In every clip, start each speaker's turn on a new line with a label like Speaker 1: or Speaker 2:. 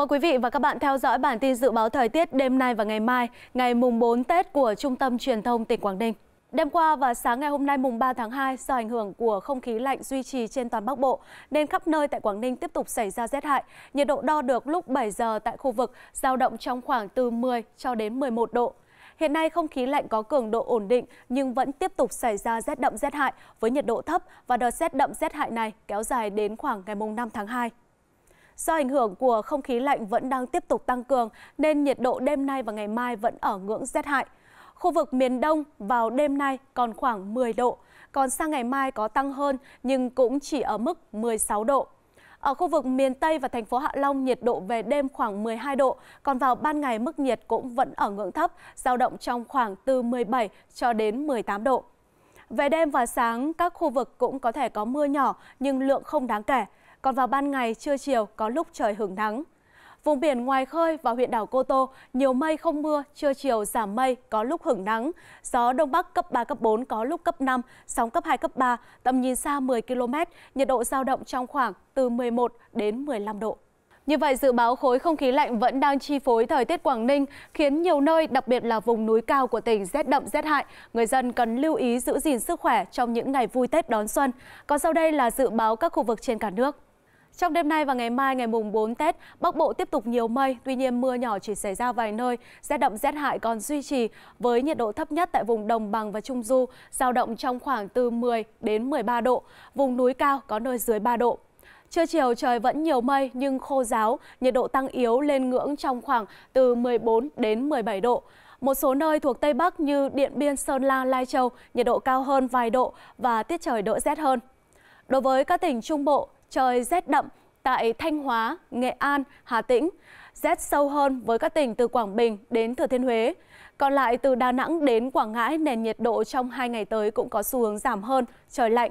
Speaker 1: Mời quý vị và các bạn theo dõi bản tin dự báo thời tiết đêm nay và ngày mai, ngày mùng 4 Tết của Trung tâm Truyền thông tỉnh Quảng Ninh. Đêm qua và sáng ngày hôm nay mùng 3 tháng 2, do ảnh hưởng của không khí lạnh duy trì trên toàn Bắc Bộ, nên khắp nơi tại Quảng Ninh tiếp tục xảy ra rét hại. Nhiệt độ đo được lúc 7 giờ tại khu vực giao động trong khoảng từ 10 cho đến 11 độ. Hiện nay không khí lạnh có cường độ ổn định nhưng vẫn tiếp tục xảy ra rét đậm rét hại với nhiệt độ thấp và đợt rét đậm rét hại này kéo dài đến khoảng ngày mùng 5 tháng 2. Do ảnh hưởng của không khí lạnh vẫn đang tiếp tục tăng cường nên nhiệt độ đêm nay và ngày mai vẫn ở ngưỡng rét hại. Khu vực miền Đông vào đêm nay còn khoảng 10 độ, còn sang ngày mai có tăng hơn nhưng cũng chỉ ở mức 16 độ. Ở khu vực miền Tây và thành phố Hạ Long, nhiệt độ về đêm khoảng 12 độ, còn vào ban ngày mức nhiệt cũng vẫn ở ngưỡng thấp, giao động trong khoảng từ 17 cho đến 18 độ. Về đêm và sáng, các khu vực cũng có thể có mưa nhỏ nhưng lượng không đáng kể còn vào ban ngày trưa chiều có lúc trời hưởng nắng. Vùng biển ngoài khơi và huyện đảo Cô Tô, nhiều mây không mưa, trưa chiều giảm mây, có lúc hưởng nắng. Gió Đông Bắc cấp 3, cấp 4, có lúc cấp 5, sóng cấp 2, cấp 3, tầm nhìn xa 10 km, nhiệt độ giao động trong khoảng từ 11 đến 15 độ. Như vậy, dự báo khối không khí lạnh vẫn đang chi phối thời tiết Quảng Ninh, khiến nhiều nơi, đặc biệt là vùng núi cao của tỉnh rét đậm rét hại. Người dân cần lưu ý giữ gìn sức khỏe trong những ngày vui Tết đón xuân. Còn sau đây là dự báo các khu vực trên cả nước. Trong đêm nay và ngày mai ngày mùng 4 Tết, Bắc Bộ tiếp tục nhiều mây, tuy nhiên mưa nhỏ chỉ xảy ra vài nơi, rét đậm rét hại còn duy trì với nhiệt độ thấp nhất tại vùng đồng bằng và trung du dao động trong khoảng từ 10 đến 13 độ, vùng núi cao có nơi dưới 3 độ. Trưa chiều trời vẫn nhiều mây nhưng khô ráo, nhiệt độ tăng yếu lên ngưỡng trong khoảng từ 14 đến 17 độ. Một số nơi thuộc Tây Bắc như Điện Biên, Sơn La, Lai Châu, nhiệt độ cao hơn vài độ và tiết trời đỡ rét hơn. Đối với các tỉnh Trung Bộ, trời rét đậm tại Thanh Hóa, Nghệ An, Hà Tĩnh, rét sâu hơn với các tỉnh từ Quảng Bình đến Thừa Thiên Huế. Còn lại từ Đà Nẵng đến Quảng Ngãi, nền nhiệt độ trong hai ngày tới cũng có xu hướng giảm hơn, trời lạnh.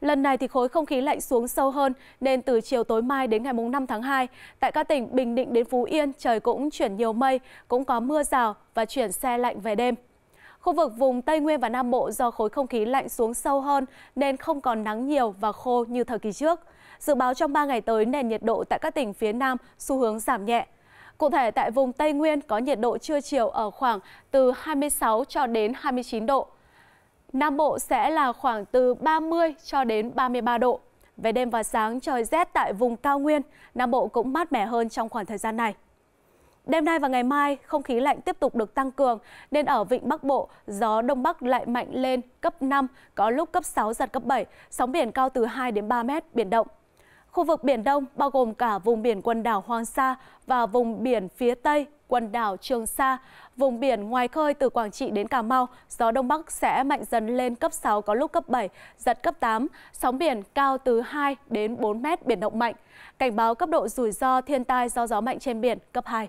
Speaker 1: Lần này thì khối không khí lạnh xuống sâu hơn nên từ chiều tối mai đến ngày 5 tháng 2, tại các tỉnh Bình Định đến Phú Yên trời cũng chuyển nhiều mây, cũng có mưa rào và chuyển xe lạnh về đêm. Khu vực vùng Tây Nguyên và Nam Bộ do khối không khí lạnh xuống sâu hơn nên không còn nắng nhiều và khô như thời kỳ trước. Dự báo trong 3 ngày tới nền nhiệt độ tại các tỉnh phía Nam xu hướng giảm nhẹ. Cụ thể tại vùng Tây Nguyên có nhiệt độ trưa chiều ở khoảng từ 26 cho đến 29 độ. Nam Bộ sẽ là khoảng từ 30 cho đến 33 độ. Về đêm và sáng trời rét tại vùng cao nguyên, Nam Bộ cũng mát mẻ hơn trong khoảng thời gian này. Đêm nay và ngày mai, không khí lạnh tiếp tục được tăng cường, nên ở Vịnh Bắc Bộ, gió Đông Bắc lại mạnh lên cấp 5, có lúc cấp 6, giật cấp 7, sóng biển cao từ 2 đến 3 mét, biển động. Khu vực Biển Đông bao gồm cả vùng biển quần đảo Hoàng Sa và vùng biển phía Tây, quần đảo Trường Sa, vùng biển ngoài khơi từ Quảng Trị đến Cà Mau, gió Đông Bắc sẽ mạnh dần lên cấp 6, có lúc cấp 7, giật cấp 8, sóng biển cao từ 2 đến 4 mét, biển động mạnh. Cảnh báo cấp độ rủi ro thiên tai do gió mạnh trên biển cấp 2.